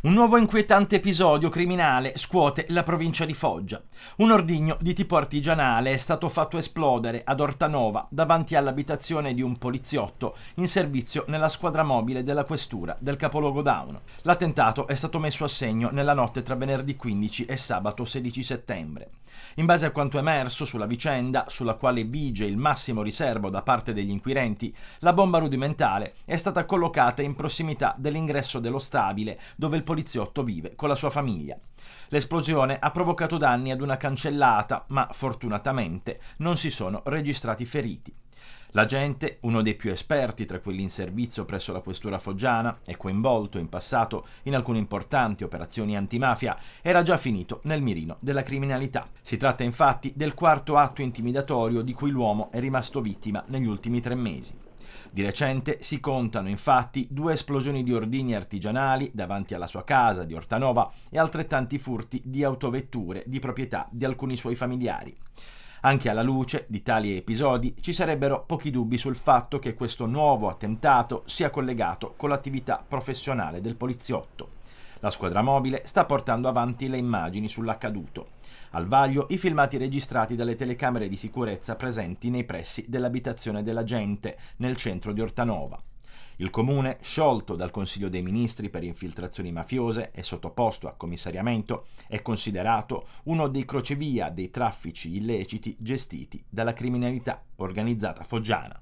Un nuovo inquietante episodio criminale scuote la provincia di Foggia. Un ordigno di tipo artigianale è stato fatto esplodere ad Ortanova davanti all'abitazione di un poliziotto in servizio nella squadra mobile della questura del capoluogo Dauno. L'attentato è stato messo a segno nella notte tra venerdì 15 e sabato 16 settembre. In base a quanto emerso sulla vicenda, sulla quale vige il massimo riservo da parte degli inquirenti, la bomba rudimentale è stata collocata in prossimità dell'ingresso dello stabile dove il poliziotto vive con la sua famiglia. L'esplosione ha provocato danni ad una cancellata, ma fortunatamente non si sono registrati feriti. L'agente, uno dei più esperti tra quelli in servizio presso la questura foggiana e coinvolto in passato in alcune importanti operazioni antimafia, era già finito nel mirino della criminalità. Si tratta infatti del quarto atto intimidatorio di cui l'uomo è rimasto vittima negli ultimi tre mesi. Di recente si contano infatti due esplosioni di ordini artigianali davanti alla sua casa di Ortanova e altrettanti furti di autovetture di proprietà di alcuni suoi familiari. Anche alla luce di tali episodi ci sarebbero pochi dubbi sul fatto che questo nuovo attentato sia collegato con l'attività professionale del poliziotto. La squadra mobile sta portando avanti le immagini sull'accaduto. Al vaglio i filmati registrati dalle telecamere di sicurezza presenti nei pressi dell'abitazione dell'agente, nel centro di Ortanova. Il comune, sciolto dal Consiglio dei Ministri per infiltrazioni mafiose e sottoposto a commissariamento, è considerato uno dei crocevia dei traffici illeciti gestiti dalla criminalità organizzata foggiana.